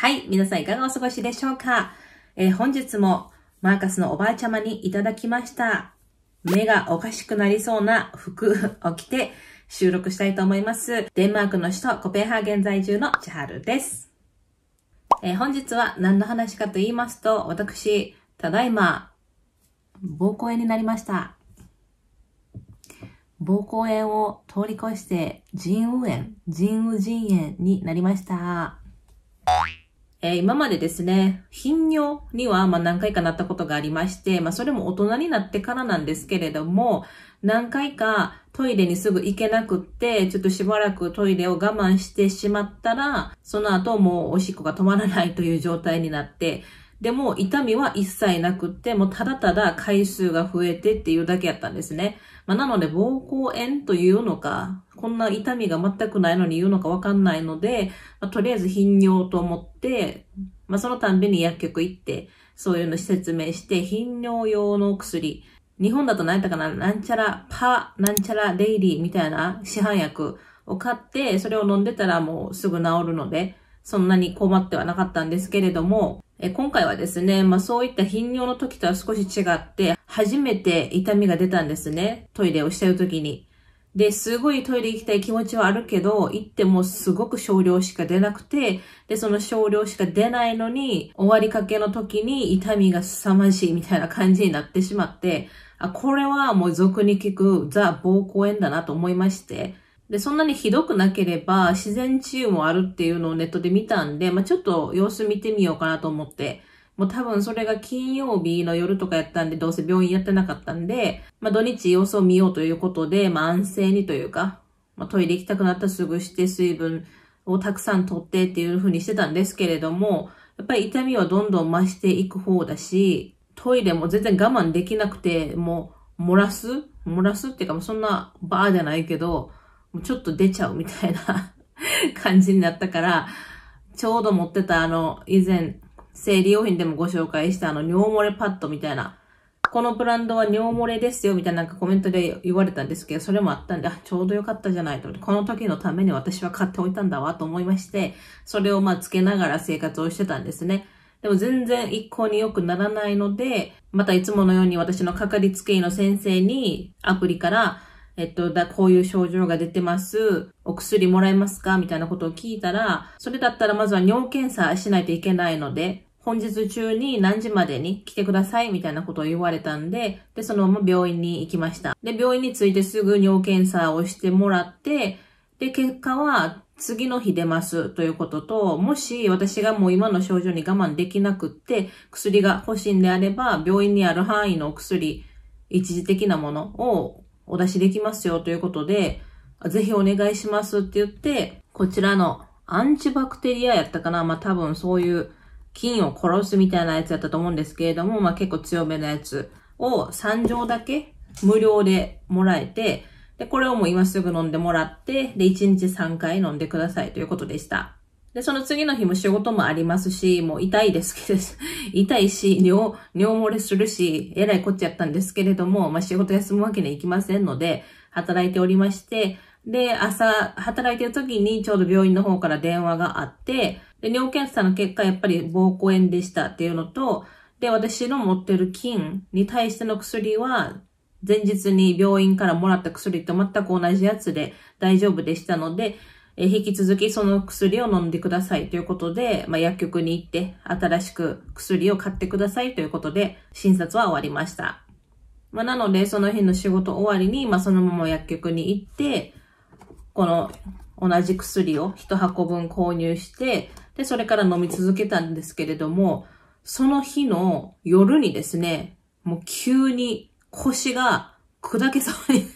はい。皆さんいかがお過ごしでしょうか、えー、本日もマーカスのおばあちゃまにいただきました。目がおかしくなりそうな服 を着て収録したいと思います。デンマークの首都コペンハーゲン在住のチャールです。えー、本日は何の話かと言いますと、私、ただいま、膀胱炎になりました。膀胱炎を通り越して腎盂炎、腎盂腎炎になりました。えー、今までですね、頻尿にはま何回かなったことがありまして、まあ、それも大人になってからなんですけれども、何回かトイレにすぐ行けなくって、ちょっとしばらくトイレを我慢してしまったら、その後もうおしっこが止まらないという状態になって、でも痛みは一切なくって、もうただただ回数が増えてっていうだけやったんですね。まあ、なので、膀胱炎というのか、こんな痛みが全くないのに言うのかわかんないので、まあ、とりあえず頻尿と思って、まあ、そのたんびに薬局行って、そういうの説明して、頻尿用の薬、日本だと何やったかな、なんちゃらパ、なんちゃらレイリーみたいな市販薬を買って、それを飲んでたらもうすぐ治るので、そんなに困ってはなかったんですけれども、え今回はですね、まあそういった頻尿の時とは少し違って、初めて痛みが出たんですね。トイレをしてる時に。で、すごいトイレ行きたい気持ちはあるけど、行ってもすごく少量しか出なくて、で、その少量しか出ないのに、終わりかけの時に痛みが凄まじいみたいな感じになってしまって、あ、これはもう俗に聞くザ・膀胱炎だなと思いまして、で、そんなにひどくなければ自然治癒もあるっていうのをネットで見たんで、まあ、ちょっと様子見てみようかなと思って、もう多分それが金曜日の夜とかやったんで、どうせ病院やってなかったんで、まあ、土日様子を見ようということで、まあ、安静にというか、まあ、トイレ行きたくなったらすぐして水分をたくさん取ってっていう風にしてたんですけれども、やっぱり痛みはどんどん増していく方だし、トイレも全然我慢できなくて、もう漏らす漏らすっていうか、そんなバーじゃないけど、もうちょっと出ちゃうみたいな 感じになったから、ちょうど持ってたあの、以前、生理用品でもご紹介したあの、尿漏れパッドみたいな、このブランドは尿漏れですよみたいななんかコメントで言われたんですけど、それもあったんで、あ、ちょうどよかったじゃないと思って、この時のために私は買っておいたんだわと思いまして、それをまあつけながら生活をしてたんですね。でも全然一向に良くならないので、またいつものように私のかかりつけ医の先生にアプリからえっと、だ、こういう症状が出てます。お薬もらえますかみたいなことを聞いたら、それだったらまずは尿検査しないといけないので、本日中に何時までに来てくださいみたいなことを言われたんで、で、そのまま病院に行きました。で、病院に着いてすぐ尿検査をしてもらって、で、結果は次の日出ますということと、もし私がもう今の症状に我慢できなくって、薬が欲しいんであれば、病院にある範囲のお薬、一時的なものをお出しできますよということで、ぜひお願いしますって言って、こちらのアンチバクテリアやったかなまあ、多分そういう菌を殺すみたいなやつやったと思うんですけれども、まあ、結構強めなやつを3錠だけ無料でもらえて、で、これをもう今すぐ飲んでもらって、で、1日3回飲んでくださいということでした。で、その次の日も仕事もありますし、もう痛いですけど、痛いし、尿、尿漏れするし、えらいこっちゃったんですけれども、まあ仕事休むわけにはいきませんので、働いておりまして、で、朝、働いてる時にちょうど病院の方から電話があって、で、尿検査の結果、やっぱり膀胱炎でしたっていうのと、で、私の持ってる菌に対しての薬は、前日に病院からもらった薬と全く同じやつで大丈夫でしたので、え引き続きその薬を飲んでくださいということで、まあ、薬局に行って新しく薬を買ってくださいということで、診察は終わりました。まあ、なので、その日の仕事終わりに、まあ、そのまま薬局に行って、この同じ薬を1箱分購入して、で、それから飲み続けたんですけれども、その日の夜にですね、もう急に腰が砕けそうに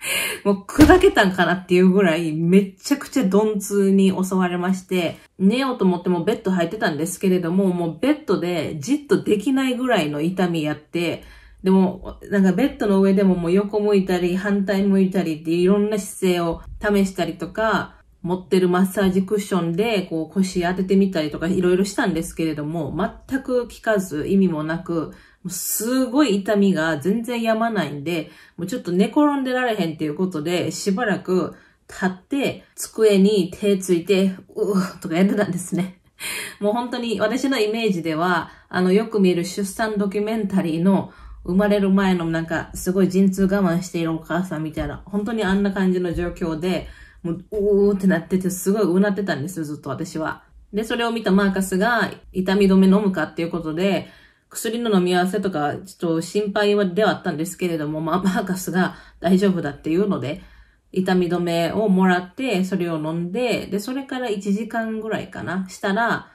もう砕けたんかなっていうぐらいめちゃくちゃ鈍痛に襲われまして、寝ようと思ってもベッド入ってたんですけれども、もうベッドでじっとできないぐらいの痛みやって、でも、なんかベッドの上でももう横向いたり、反対向いたりっていろんな姿勢を試したりとか、持ってるマッサージクッションでこう腰当ててみたりとかいろいろしたんですけれども、全く効かず意味もなく、すごい痛みが全然止まないんで、もうちょっと寝転んでられへんっていうことで、しばらく立って、机に手ついて、うーとかやってたんですね。もう本当に私のイメージでは、あの、よく見る出産ドキュメンタリーの生まれる前のなんかすごい陣痛我慢しているお母さんみたいな、本当にあんな感じの状況で、もう、うーってなってて、すごいうなってたんですよ、ずっと私は。で、それを見たマーカスが痛み止め飲むかっていうことで、薬の飲み合わせとか、ちょっと心配はではあったんですけれども、まあ、マーカスが大丈夫だっていうので、痛み止めをもらって、それを飲んで、で、それから1時間ぐらいかな、したら、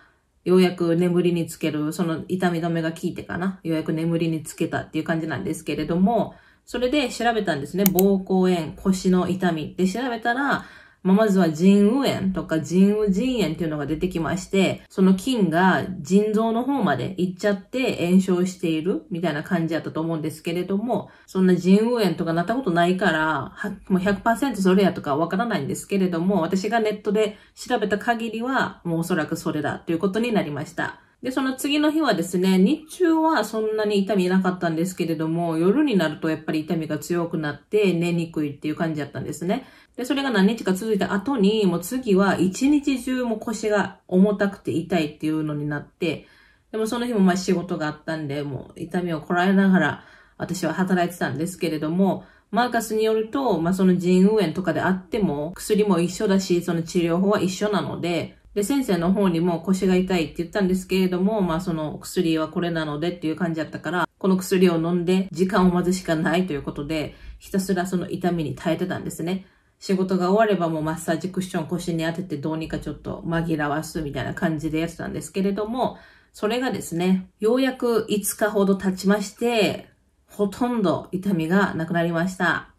ようやく眠りにつける、その痛み止めが効いてかな、ようやく眠りにつけたっていう感じなんですけれども、それで調べたんですね、膀胱炎、腰の痛みで調べたら、まあ、まずは腎右炎とか腎右腎炎っていうのが出てきまして、その菌が腎臓の方まで行っちゃって炎症しているみたいな感じやったと思うんですけれども、そんな腎右炎とかなったことないから、もう100%それやとかわからないんですけれども、私がネットで調べた限りは、もうおそらくそれだということになりました。で、その次の日はですね、日中はそんなに痛みなかったんですけれども、夜になるとやっぱり痛みが強くなって寝にくいっていう感じだったんですね。で、それが何日か続いた後に、もう次は一日中も腰が重たくて痛いっていうのになって、でもその日もまあ仕事があったんで、もう痛みをこらえながら私は働いてたんですけれども、マーカスによると、まあその腎運炎とかであっても、薬も一緒だし、その治療法は一緒なので、で、先生の方にも腰が痛いって言ったんですけれども、まあその薬はこれなのでっていう感じだったから、この薬を飲んで時間を待つしかないということで、ひたすらその痛みに耐えてたんですね。仕事が終わればもうマッサージクッション腰に当ててどうにかちょっと紛らわすみたいな感じでやってたんですけれども、それがですね、ようやく5日ほど経ちまして、ほとんど痛みがなくなりました。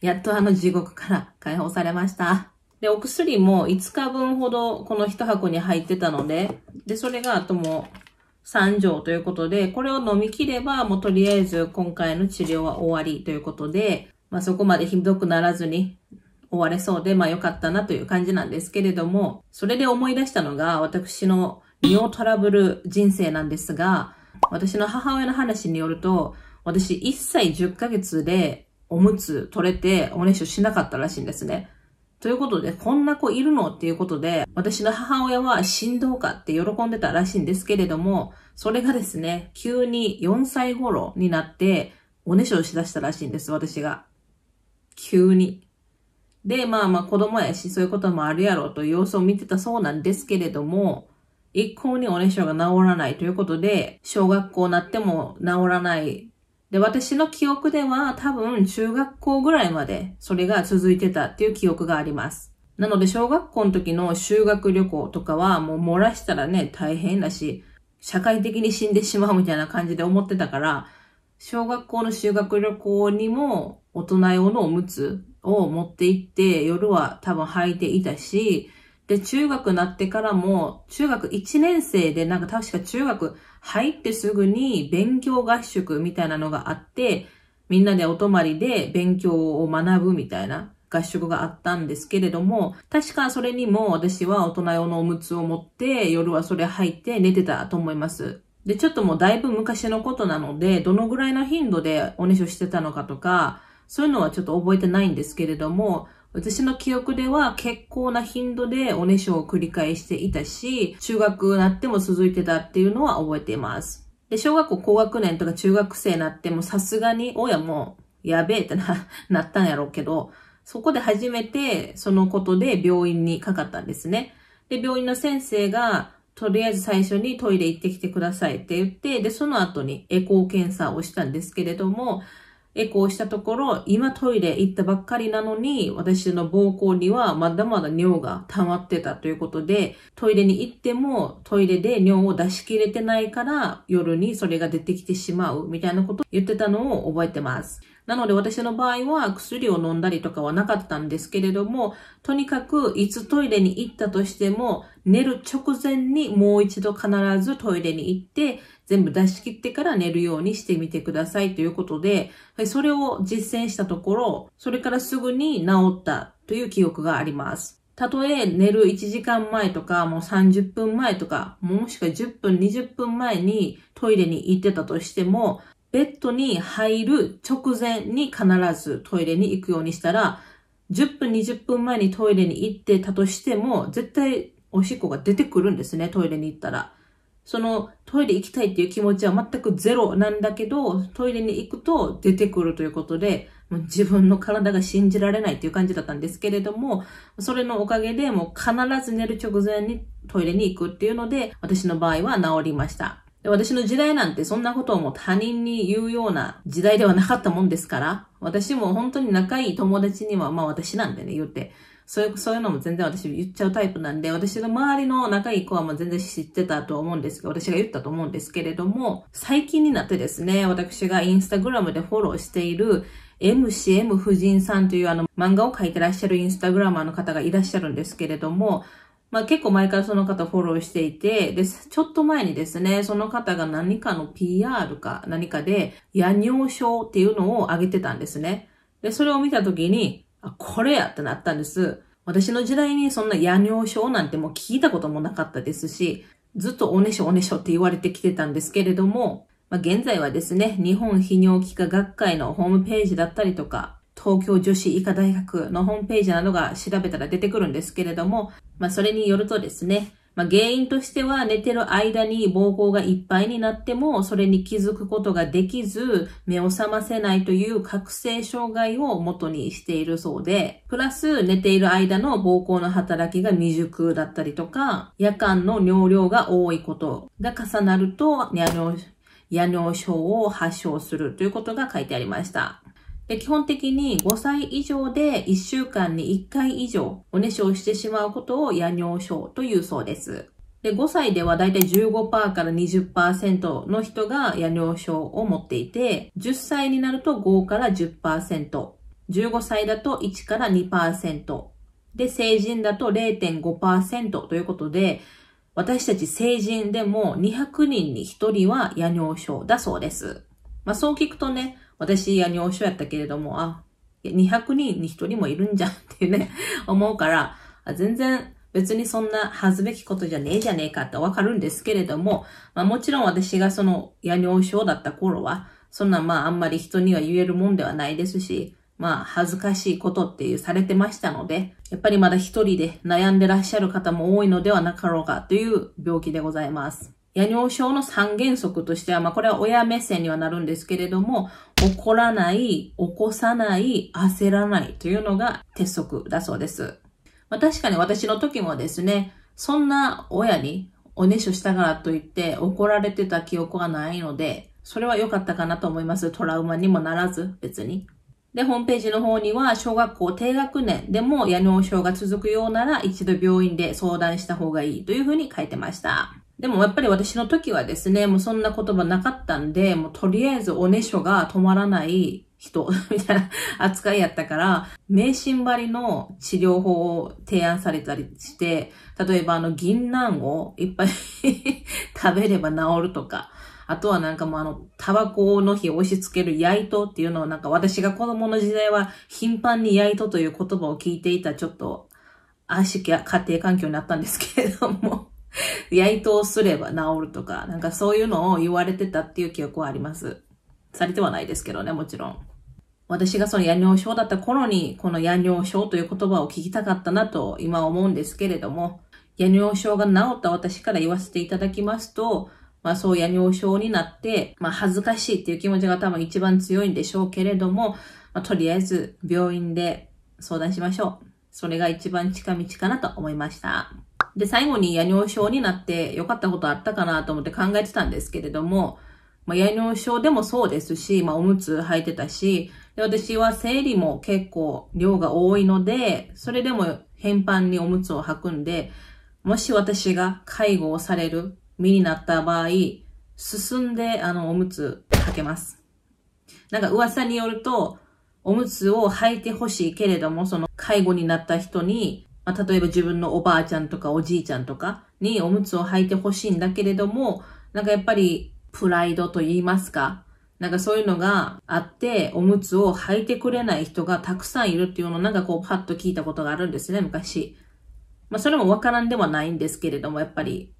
やっとあの地獄から解放されました。で、お薬も5日分ほどこの1箱に入ってたので、で、それがあともう3錠ということで、これを飲み切ればもうとりあえず今回の治療は終わりということで、まあそこまでひどくならずに終われそうで、まあ良かったなという感じなんですけれども、それで思い出したのが私の尿トラブル人生なんですが、私の母親の話によると、私1歳10ヶ月でおむつ取れておねしょしなかったらしいんですね。ということで、こんな子いるのっていうことで、私の母親は振動かって喜んでたらしいんですけれども、それがですね、急に4歳頃になって、おねしょをしだしたらしいんです、私が。急に。で、まあまあ子供やし、そういうこともあるやろうと様子を見てたそうなんですけれども、一向におねしょが治らないということで、小学校になっても治らないで、私の記憶では多分中学校ぐらいまでそれが続いてたっていう記憶があります。なので小学校の時の修学旅行とかはもう漏らしたらね大変だし、社会的に死んでしまうみたいな感じで思ってたから、小学校の修学旅行にも大人用のおむつを持って行って夜は多分履いていたし、で、中学になってからも、中学1年生でなんか確か中学入ってすぐに勉強合宿みたいなのがあって、みんなでお泊まりで勉強を学ぶみたいな合宿があったんですけれども、確かそれにも私は大人用のおむつを持って夜はそれ入って寝てたと思います。で、ちょっともうだいぶ昔のことなので、どのぐらいの頻度でおねしょしてたのかとか、そういうのはちょっと覚えてないんですけれども、私の記憶では結構な頻度でおねしょを繰り返していたし、中学になっても続いてたっていうのは覚えています。で、小学校高学年とか中学生になってもさすがに親もやべえってな、なったんやろうけど、そこで初めてそのことで病院にかかったんですね。で、病院の先生が、とりあえず最初にトイレ行ってきてくださいって言って、で、その後にエコー検査をしたんですけれども、エコーしたところ、今トイレ行ったばっかりなのに、私の膀胱にはまだまだ尿が溜まってたということで、トイレに行ってもトイレで尿を出し切れてないから、夜にそれが出てきてしまうみたいなこと言ってたのを覚えてます。なので私の場合は薬を飲んだりとかはなかったんですけれども、とにかくいつトイレに行ったとしても、寝る直前にもう一度必ずトイレに行って、全部出し切ってから寝るようにしてみてくださいということで、それを実践したところ、それからすぐに治ったという記憶があります。たとえ寝る1時間前とか、もう30分前とか、もしくは10分、20分前にトイレに行ってたとしても、ベッドに入る直前に必ずトイレに行くようにしたら、10分、20分前にトイレに行ってたとしても、絶対おしっこが出てくるんですね、トイレに行ったら。そのトイレ行きたいっていう気持ちは全くゼロなんだけど、トイレに行くと出てくるということで、もう自分の体が信じられないっていう感じだったんですけれども、それのおかげでもう必ず寝る直前にトイレに行くっていうので、私の場合は治りました。で私の時代なんてそんなことをもう他人に言うような時代ではなかったもんですから、私も本当に仲いい友達には、まあ私なんでね、言って、そういう、そういうのも全然私言っちゃうタイプなんで、私の周りの仲いい子はもう全然知ってたと思うんですが、私が言ったと思うんですけれども、最近になってですね、私がインスタグラムでフォローしている MCM 夫人さんというあの漫画を描いてらっしゃるインスタグラマーの方がいらっしゃるんですけれども、まあ結構前からその方フォローしていて、で、ちょっと前にですね、その方が何かの PR か何かで、夜尿症っていうのをあげてたんですね。で、それを見たときに、これやってなったんです。私の時代にそんな夜尿症なんてもう聞いたこともなかったですし、ずっとおねしょおねしょって言われてきてたんですけれども、まあ、現在はですね、日本泌尿器科学会のホームページだったりとか、東京女子医科大学のホームページなどが調べたら出てくるんですけれども、まあ、それによるとですね、まあ、原因としては寝てる間に膀胱がいっぱいになっても、それに気づくことができず、目を覚ませないという覚醒障害を元にしているそうで、プラス寝ている間の膀胱の働きが未熟だったりとか、夜間の尿量が多いことが重なると、夜尿症を発症するということが書いてありました。で、基本的に5歳以上で1週間に1回以上おねしょをしてしまうことを夜尿症というそうです。で、5歳ではだいたい15%から20%の人が夜尿症を持っていて、10歳になると5から10%、15歳だと1から2%、で、成人だと0.5%ということで、私たち成人でも200人に1人は夜尿症だそうです。まあそう聞くとね、私、あ尿症やったけれども、あ、200人に1人もいるんじゃんってね、思うから、全然別にそんな恥ずべきことじゃねえじゃねえかってわかるんですけれども、まあもちろん私がその夜尿症だった頃は、そんなまああんまり人には言えるもんではないですし、まあ恥ずかしいことっていうされてましたので、やっぱりまだ一人で悩んでらっしゃる方も多いのではなかろうかという病気でございます。夜尿症の三原則としては、まあこれは親目線にはなるんですけれども、怒らない、起こさない、焦らないというのが鉄則だそうです。まあ確かに私の時もですね、そんな親におねしょしたからといって怒られてた記憶はないので、それは良かったかなと思います。トラウマにもならず、別に。で、ホームページの方には、小学校低学年でも夜尿症が続くようなら、一度病院で相談した方がいいというふうに書いてました。でもやっぱり私の時はですね、もうそんな言葉なかったんで、もうとりあえずおねしょが止まらない人 みたいな扱いやったから、迷信張りの治療法を提案されたりして、例えばあの銀杏をいっぱい 食べれば治るとか、あとはなんかもうあの、タバコの火を押し付ける焼いとっていうのをなんか私が子供の時代は頻繁に焼いとという言葉を聞いていたちょっと、悪しき家庭環境になったんですけれども焼 いとすれば治るとか、なんかそういうのを言われてたっていう記憶はあります。されてはないですけどね、もちろん。私がその夜尿症だった頃に、この夜尿症という言葉を聞きたかったなと今思うんですけれども、夜尿症が治った私から言わせていただきますと、まあそう夜尿症になって、まあ恥ずかしいっていう気持ちが多分一番強いんでしょうけれども、まあ、とりあえず病院で相談しましょう。それが一番近道かなと思いました。で、最後に夜尿症になって良かったことあったかなと思って考えてたんですけれども、まあ、夜尿症でもそうですし、まあ、おむつ履いてたし、で私は生理も結構量が多いので、それでも頻繁におむつを履くんで、もし私が介護をされる身になった場合、進んであのおむつ履けます。なんか噂によると、おむつを履いてほしいけれども、その介護になった人にまあ、例えば自分のおばあちゃんとかおじいちゃんとかにおむつを履いてほしいんだけれども、なんかやっぱりプライドと言いますか、なんかそういうのがあって、おむつを履いてくれない人がたくさんいるっていうのをなんかこうパッと聞いたことがあるんですね、昔。まあそれもわからんではないんですけれども、やっぱり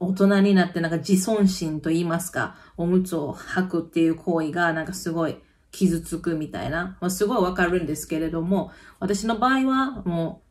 大人になってなんか自尊心と言いますか、おむつを履くっていう行為がなんかすごい傷つくみたいな、まあ、すごいわかるんですけれども、私の場合はもう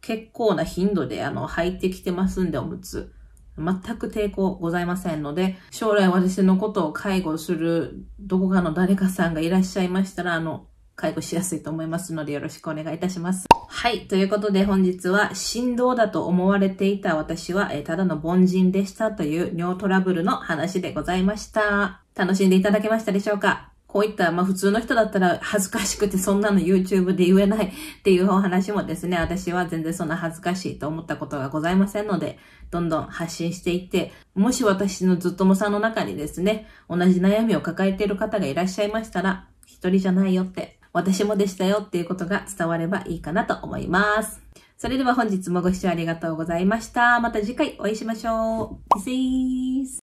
結構な頻度であの履いてきてますんで、おむつ。全く抵抗ございませんので、将来私のことを介護するどこかの誰かさんがいらっしゃいましたら、あの、介護しやすいと思いますのでよろしくお願いいたします。はい。ということで本日は振動だと思われていた私は、えただの凡人でしたという尿トラブルの話でございました。楽しんでいただけましたでしょうかこういった、まあ普通の人だったら恥ずかしくてそんなの YouTube で言えないっていうお話もですね、私は全然そんな恥ずかしいと思ったことがございませんので、どんどん発信していって、もし私のずっともさんの中にですね、同じ悩みを抱えている方がいらっしゃいましたら、一人じゃないよって、私もでしたよっていうことが伝わればいいかなと思います。それでは本日もご視聴ありがとうございました。また次回お会いしましょう。p e a